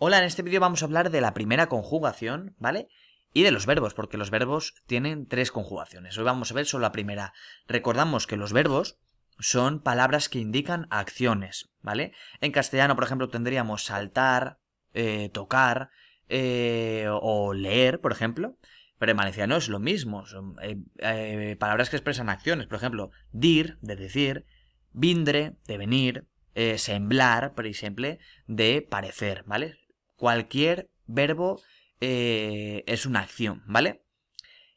Hola, en este vídeo vamos a hablar de la primera conjugación, ¿vale? Y de los verbos, porque los verbos tienen tres conjugaciones. Hoy vamos a ver solo la primera. Recordamos que los verbos son palabras que indican acciones, ¿vale? En castellano, por ejemplo, tendríamos saltar, eh, tocar eh, o leer, por ejemplo. Pero en valenciano es lo mismo, son eh, palabras que expresan acciones. Por ejemplo, dir, de decir, vindre, de venir, semblar, por ejemplo, de parecer, ¿vale? cualquier verbo eh, es una acción, ¿vale?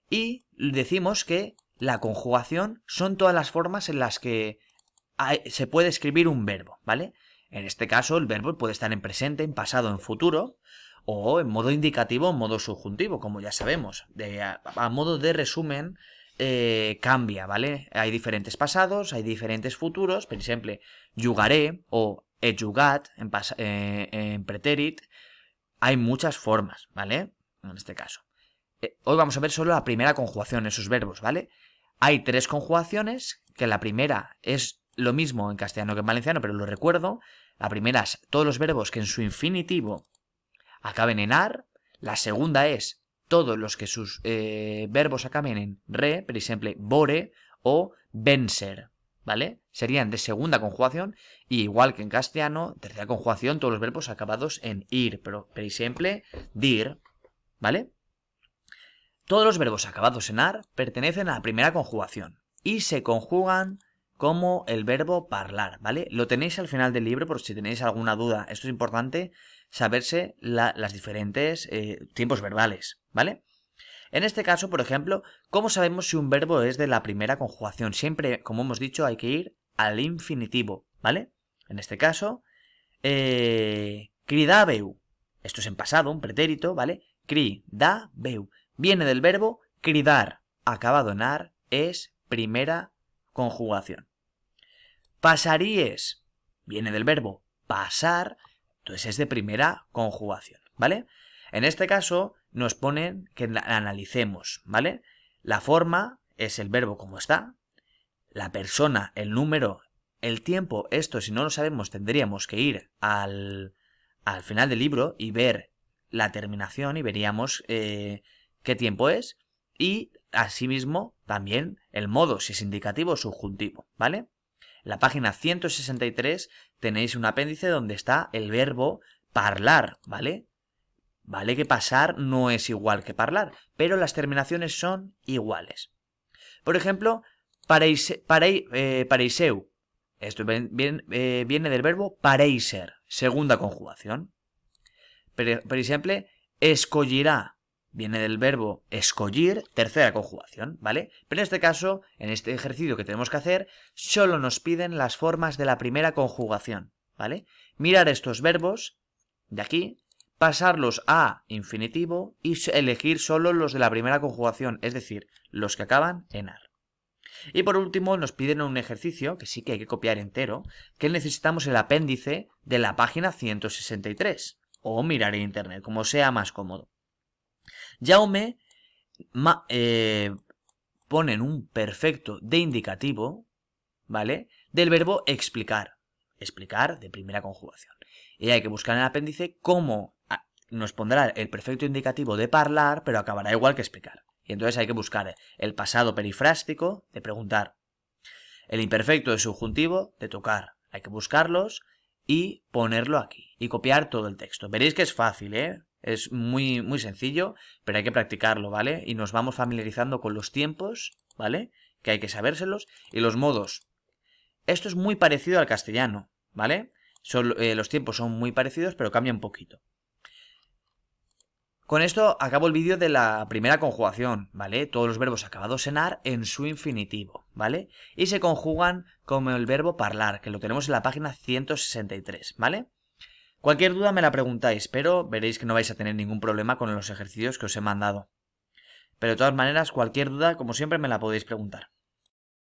Y decimos que la conjugación son todas las formas en las que se puede escribir un verbo, ¿vale? En este caso, el verbo puede estar en presente, en pasado, en futuro, o en modo indicativo, en modo subjuntivo, como ya sabemos. a, modo de resumen, eh, cambia, ¿vale? Hay diferentes pasados, hay diferentes futuros, por ejemplo, jugaré o he en, eh, en preterit, hay muchas formas, ¿vale? En este caso. Eh, hoy vamos a ver solo la primera conjugación, esos verbos, ¿vale? Hay tres conjugaciones, que la primera es lo mismo en castellano que en valenciano, pero lo recuerdo. La primera es todos los verbos que en su infinitivo acaben en ar. La segunda es todos los que sus eh, verbos acaben en re, por ejemplo, bore o vencer, ¿vale? Serían de segunda conjugación, y igual que en castellano, tercera conjugación, todos los verbos acabados en ir, pero, por siempre dir, ¿vale? Todos los verbos acabados en ar pertenecen a la primera conjugación y se conjugan como el verbo parlar, ¿vale? Lo tenéis al final del libro por si tenéis alguna duda. Esto es importante, saberse las diferentes eh, tiempos verbales, ¿vale? En este caso, por ejemplo, ¿cómo sabemos si un verbo es de la primera conjugación? Siempre, como hemos dicho, hay que ir al infinitivo, ¿vale? En este caso, eh, cridabeu. Esto es en pasado, un pretérito, ¿vale? Cridabeu. Viene del verbo cridar, acaba de donar, es primera conjugación. Pasaríes. Viene del verbo pasar, entonces es de primera conjugación, ¿vale? En este caso nos ponen que analicemos, ¿vale? La forma es el verbo como está, la persona, el número, el tiempo, esto si no lo sabemos tendríamos que ir al, al final del libro y ver la terminación y veríamos eh, qué tiempo es y asimismo también el modo, si es indicativo o subjuntivo, ¿vale? la página 163 tenéis un apéndice donde está el verbo parlar, ¿vale? Vale que pasar no es igual que parlar, pero las terminaciones son iguales. Por ejemplo, pareise, eh, pareiseu. Esto eh, viene, del verbo pareiser, segunda conjugación. Por, ejemplo, escollirá viene del verbo escollir, tercera conjugación, ¿vale? Pero en este caso, en este ejercicio que tenemos que hacer, solo nos piden las formas de la primera conjugación, ¿vale? Mirar estos verbos de aquí, pasarlos a infinitivo y elegir solo los de la primera conjugación, es decir, los que acaban en ar. Y por último nos piden un ejercicio, que sí que hay que copiar entero, que necesitamos el apéndice de la página 163, o mirar en internet, como sea más cómodo. Yaume eh, ponen un perfecto de indicativo, ¿vale? Del verbo explicar, explicar de primera conjugación. Y hay que buscar en el apéndice cómo nos pondrá el perfecto indicativo de parlar, pero acabará igual que explicar. Y entonces hay que buscar el pasado perifrástico de preguntar, el imperfecto de subjuntivo de tocar. Hay que buscarlos y ponerlo aquí y copiar todo el texto. Veréis que es fácil, ¿eh? Es muy, muy sencillo, pero hay que practicarlo, ¿vale? Y nos vamos familiarizando con los tiempos, ¿vale? Que hay que sabérselos y los modos. Esto es muy parecido al castellano, ¿vale? Eh, los tiempos son muy parecidos, pero cambian un poquito. Con esto acabo el vídeo de la primera conjugación, ¿vale? Todos los verbos acabados en ar en su infinitivo, ¿vale? Y se conjugan como el verbo parlar, que lo tenemos en la página 163, ¿vale? Cualquier duda me la preguntáis, pero veréis que no vais a tener ningún problema con los ejercicios que os he mandado. Pero de todas maneras, cualquier duda, como siempre, me la podéis preguntar.